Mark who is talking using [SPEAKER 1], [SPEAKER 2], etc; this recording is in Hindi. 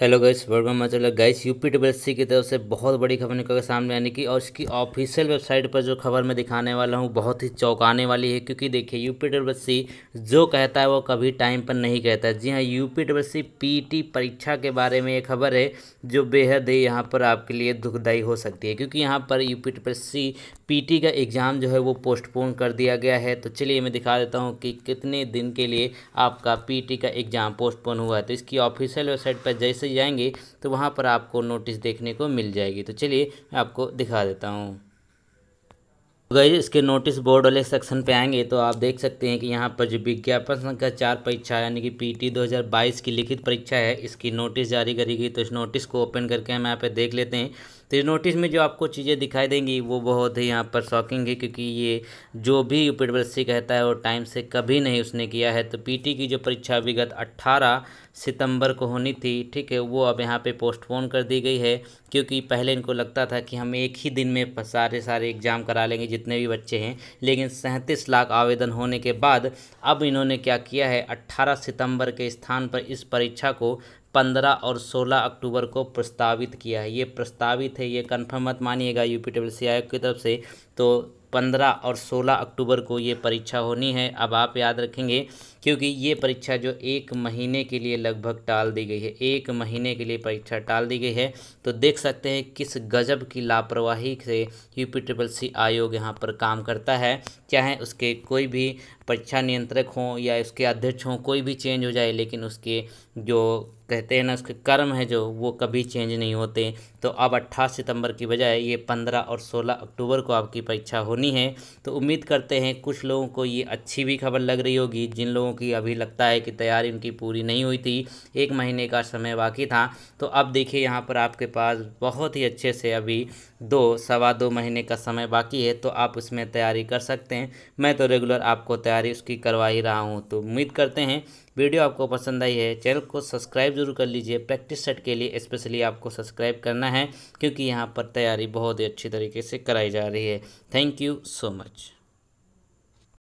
[SPEAKER 1] हेलो गाइस वर्गम माचल गाइस यूपी डब्ल्यू सी की तरफ से बहुत बड़ी खबर निकल कर सामने आने की और इसकी ऑफिशियल वेबसाइट पर जो खबर मैं दिखाने वाला हूँ बहुत ही चौंकाने वाली है क्योंकि देखिए यूपी डब्ल्यू सी जो कहता है वो कभी टाइम पर नहीं कहता जी हाँ यूपी डब्ल्यू सी पीटी परीक्षा के बारे में ये खबर है जो बेहद ही यहाँ पर आपके लिए दुखदायी हो सकती है क्योंकि यहाँ पर पी डब्ल्यू सी पी का एग्ज़ाम जो है वो पोस्टपोन कर दिया गया है तो चलिए मैं दिखा देता हूँ कि कितने दिन के लिए आपका पी e का एग्ज़ाम पोस्टपोन हुआ है तो इसकी ऑफिशियल वेबसाइट पर जैसे जाएंगे तो वहाँ पर आपको नोटिस देखने को मिल जाएगी तो चलिए मैं आपको दिखा देता हूँ गई तो इसके नोटिस बोर्ड वाले सेक्शन पे आएंगे तो आप देख सकते हैं कि यहाँ पर जो विज्ञापन संख्या चार परीक्षा यानी कि पीटी 2022 की लिखित परीक्षा है इसकी नोटिस जारी करी गई तो इस नोटिस को ओपन करके हम यहाँ पे देख लेते हैं तो नोटिस में जो आपको चीज़ें दिखाई देंगी वो बहुत ही यहाँ पर शॉकिंग है क्योंकि ये जो भी यू कहता है वो टाइम से कभी नहीं उसने किया है तो पीटी की जो परीक्षा विगत 18 सितंबर को होनी थी ठीक है वो अब यहाँ पे पोस्टपोन कर दी गई है क्योंकि पहले इनको लगता था कि हम एक ही दिन में सारे सारे एग्ज़ाम करा लेंगे जितने भी बच्चे हैं लेकिन सैंतीस लाख आवेदन होने के बाद अब इन्होंने क्या किया है अट्ठारह सितम्बर के स्थान पर इस परीक्षा को पंद्रह और सोलह अक्टूबर को प्रस्तावित किया है ये प्रस्तावित है ये कन्फर्म मत मानिएगा पी डब्ल्यू सी आयोग की तरफ से तो पंद्रह और सोलह अक्टूबर को ये परीक्षा होनी है अब आप याद रखेंगे क्योंकि ये परीक्षा जो एक महीने के लिए लगभग टाल दी गई है एक महीने के लिए परीक्षा टाल दी गई है तो देख सकते हैं किस गजब की लापरवाही से यू पी ट्रिपल सी आयोग यहाँ पर काम करता है चाहे उसके कोई भी परीक्षा नियंत्रक हों या उसके अध्यक्ष हों कोई भी चेंज हो जाए लेकिन उसके जो कहते हैं ना उसके कर्म है जो वो कभी चेंज नहीं होते तो अब अट्ठाईस सितंबर की बजाय ये पंद्रह और सोलह अक्टूबर को आपकी परीक्षा होनी होनी है तो उम्मीद करते हैं कुछ लोगों को ये अच्छी भी खबर लग रही होगी जिन लोगों की अभी लगता है कि तैयारी उनकी पूरी नहीं हुई थी एक महीने का समय बाकी था तो अब देखिए यहाँ पर आपके पास बहुत ही अच्छे से अभी दो सवा दो महीने का समय बाकी है तो आप उसमें तैयारी कर सकते हैं मैं तो रेगुलर आपको तैयारी उसकी करवा ही रहा हूँ तो उम्मीद करते हैं वीडियो आपको पसंद आई है चैनल को सब्सक्राइब जरूर कर लीजिए प्रैक्टिस सेट के लिए स्पेशली आपको सब्सक्राइब करना है क्योंकि यहाँ पर तैयारी बहुत ही अच्छी तरीके से कराई जा रही है thank you you so much.